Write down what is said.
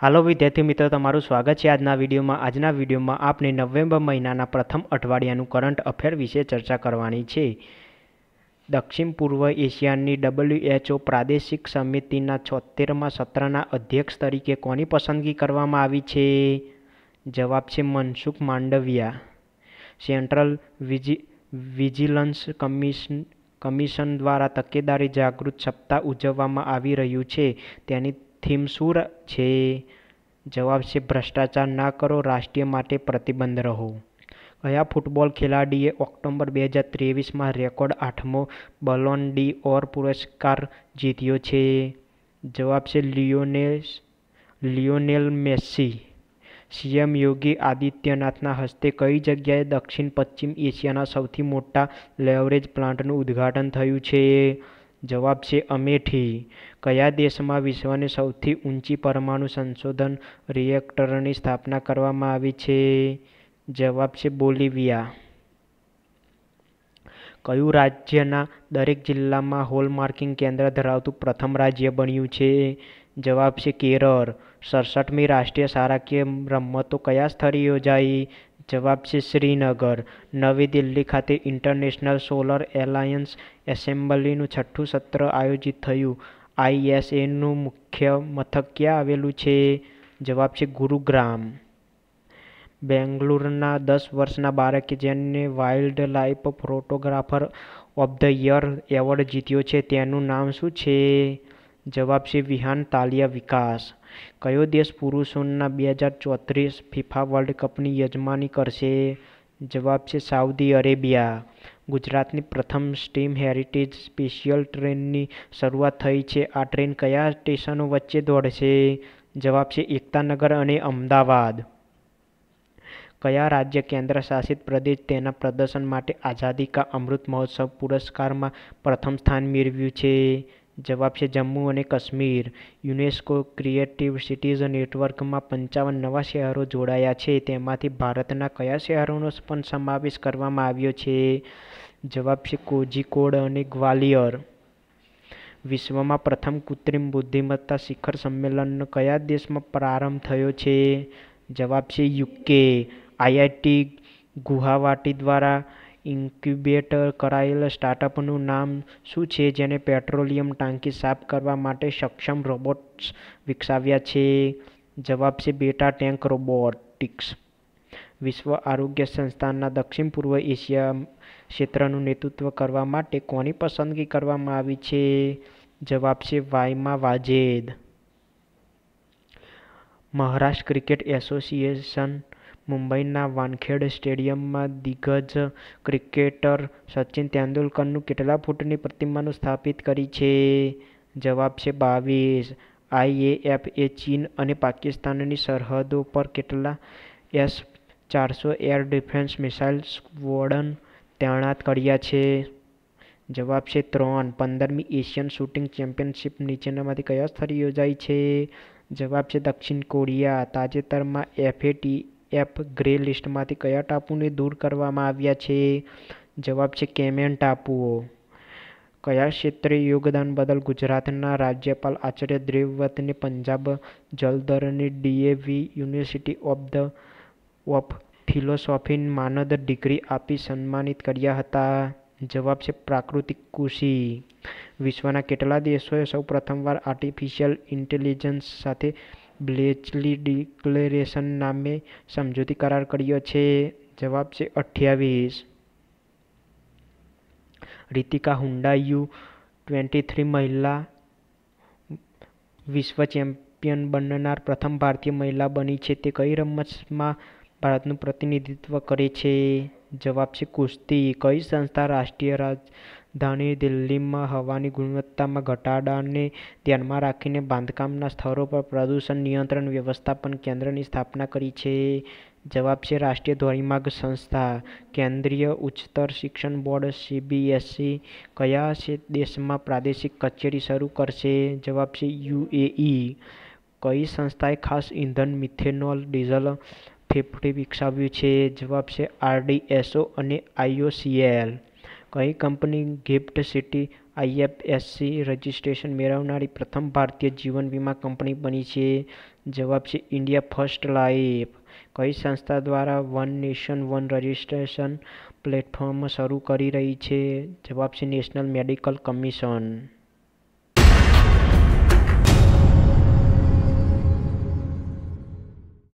હાલો વિદ્યાર્થી મિત્રો તમારું સ્વાગત છે આજના વિડીયોમાં આજના વિડીયોમાં આપને નવેમ્બર મહિનાના પ્રથમ અઠવાડિયાનું કરંટ અફેર વિશે ચર્ચા કરવાની છે દક્ષિણ પૂર્વ એશિયાની ડબલ્યુએચઓ પ્રાદેશિક સમિતિના છોતેરમાં સત્રના અધ્યક્ષ તરીકે કોની પસંદગી કરવામાં આવી છે જવાબ છે મનસુખ માંડવિયા સેન્ટ્રલ વિજી વિજિલન્સ કમિશન કમિશન દ્વારા તકેદારી જાગૃત સપ્તાહ ઉજવવામાં આવી રહ્યું છે તેની થીમ શું છે જવાબ છે ભ્રષ્ટાચાર ના કરો રાષ્ટ્રીય માટે પ્રતિબંધ રહો કયા ફૂટબોલ ખેલાડીએ ઓક્ટોબર બે હજાર ત્રેવીસમાં રેકોર્ડ આઠમો બલોન ડી ઓર પુરસ્કાર જીત્યો છે જવાબ છે Lionel Lionel Messi CM Yogi આદિત્યનાથના હસ્તે કઈ જગ્યાએ દક્ષિણ પશ્ચિમ એશિયાના સૌથી મોટા લેવરેજ પ્લાન્ટનું ઉદ્ઘાટન થયું છે જવાબ છે અમેઠી કયા દેશમાં વિશ્વની સૌથી ઊંચી પરમાણુ સંશોધન રિએક્ટરની સ્થાપના કરવામાં આવી છે જવાબ છે બોલિવિયા કયું રાજ્યના દરેક જિલ્લામાં હોલ માર્કિંગ કેન્દ્ર ધરાવતું પ્રથમ રાજ્ય બન્યું છે જવાબ છે કેરળ સડસઠમી રાષ્ટ્રીય સારાકીય રમતો કયા સ્થળે યોજાઈ જવાબ છે શ્રીનગર નવી દિલ્હી ખાતે ઇન્ટરનેશનલ સોલર એલાયન્સ એસેમ્બલીનું છઠ્ઠું સત્ર આયોજિત થયું આઈએસએનું મુખ્ય મથક ક્યાં આવેલું છે જવાબ છે ગુરુગ્રામ બેંગ્લુરના દસ વર્ષના બાળકે જેને wild life photographer of the year award જીત્યો છે તેનું નામ શું છે જવાબ છે વિહાન તાલિયા વિકાસ કયો દેશ પુરુષોના બે હજાર ચોત્રીસ ફિફા વર્લ્ડ કપની યજમાની કરશે જવાબ છે સાઉદી અરેબિયા ગુજરાતની પ્રથમ સ્ટીમ હેરિટેજ સ્પેશિયલ ટ્રેનની શરૂઆત થઈ છે આ ટ્રેન કયા સ્ટેશનો વચ્ચે દોડશે જવાબ છે એકતાનગર અને અમદાવાદ કયા રાજ્ય કેન્દ્ર શાસિત પ્રદેશ તેના પ્રદર્શન માટે આઝાદી કા અમૃત મહોત્સવ પુરસ્કારમાં પ્રથમ સ્થાન મેળવ્યું છે જવાબ છે જમ્મુ અને કાશ્મીર યુનેસ્કો ક્રિએટિવ સિટીઝ નેટવર્કમાં પંચાવન નવા શહેરો જોડાયા છે તેમાંથી ભારતના કયા શહેરોનો પણ સમાવેશ કરવામાં આવ્યો છે જવાબ છે કોઝિકોડ અને ગ્વાલિયર વિશ્વમાં પ્રથમ કૃત્રિમ બુદ્ધિમત્તા શિખર સંમેલનનો કયા દેશમાં પ્રારંભ થયો છે જવાબ છે યુકે આઈઆઈટી ગુહાવાટી દ્વારા ઇન્ક્યુબેટ કરાયેલ સ્ટાર્ટઅપનું નામ શું છે જેને પેટ્રોલિયમ ટાંકી સાફ કરવા માટે સક્ષમ રોબોટ્સ વિકસાવ્યા છે જવાબ છે બેટા ટેન્ક રોબોટિક્સ વિશ્વ આરોગ્ય સંસ્થાના દક્ષિણ પૂર્વ એશિયા ક્ષેત્રનું નેતૃત્વ કરવા માટે કોની પસંદગી કરવામાં આવી છે જવાબ છે વાયમા વાજેદ મહારાષ્ટ્ર ક્રિકેટ એસોસિએશન મુંબઈના વાનખેડ સ્ટેડિયમમાં દિગ્ગજ ક્રિકેટર સચિન તેંડુલકરનું કેટલા ફૂટની પ્રતિમાનું સ્થાપિત કરી છે જવાબ છે બાવીસ આઈએએફએ ચીન અને પાકિસ્તાનની સરહદો પર કેટલા એસ ચારસો એર ડિફેન્સ મિસાઇલ સ્ક્વોડન તૈનાત કર્યા છે જવાબ છે ત્રણ પંદરમી એશિયન શૂટિંગ ચેમ્પિયનશિપ નીચેનામાંથી કયા સ્થળે યોજાઈ છે જવાબ છે દક્ષિણ કોરિયા તાજેતરમાં એફએટી એફ ગ્રે લિસ્ટમાંથી કયા ટાપુને દૂર કરવામાં આવ્યા છે જવાબ છે કેમેન ટાપુઓ કયા ક્ષેત્રે યોગદાન બદલ ગુજરાતના રાજ્યપાલ આચાર્ય દેવવ્રતને પંજાબ જલધરની DAV university of the of ફિલોસોફીન માનદ ડિગ્રી આપી સન્માનિત કર્યા હતા જવાબ છે પ્રાકૃતિક કૃષિ વિશ્વના કેટલા દેશોએ સૌ સૌપ્રથમવાર આર્ટિફિશિયલ ઇન્ટેલિજન્સ સાથે બ્લેચલી ડિક્લેરેશન નામે સમજૂતી કરાર કર્યો છે જવાબ છે અઠ્યાવીસ રીતિકા હુંડાયુ ટ્વેન્ટી થ્રી મહિલા વિશ્વ ચેમ્પિયન બનનાર પ્રથમ ભારતીય મહિલા બની છે તે કઈ રમતમાં ભારતનું પ્રતિનિધિત્વ કરે છે જવાબ છે કુસ્તી કઈ સંસ્થા રાષ્ટ્રીય રાજધાની દિલ્હીમાં હવાની ગુણવત્તામાં ઘટાડાને ધ્યાનમાં રાખીને બાંધકામના સ્થળો પર પ્રદૂષણ નિયંત્રણ વ્યવસ્થાપન કેન્દ્રની સ્થાપના કરી છે જવાબ છે રાષ્ટ્રીય ધોરીમાર્ગ સંસ્થા કેન્દ્રીય ઉચ્ચતર શિક્ષણ બોર્ડ સીબીએસઈ કયા છે દેશમાં પ્રાદેશિક કચેરી શરૂ કરશે જવાબ છે યુએઈ કઈ સંસ્થાએ ખાસ ઇંધન મિથેનોલ ડીઝલ ફેફડી વિકસાવ્યું છે જવાબ છે આરડીએસઓ અને આઈઓસીએલ કઈ company gift city IFSC registration મેળવનારી પ્રથમ ભારતીય જીવન વીમા કંપની બની છે જવાબ છે ઇન્ડિયા ફર્સ્ટ લાઈફ કઈ સંસ્થા દ્વારા one nation one registration platform શરૂ કરી રહી છે જવાબ છે નેશનલ મેડિકલ કમિશન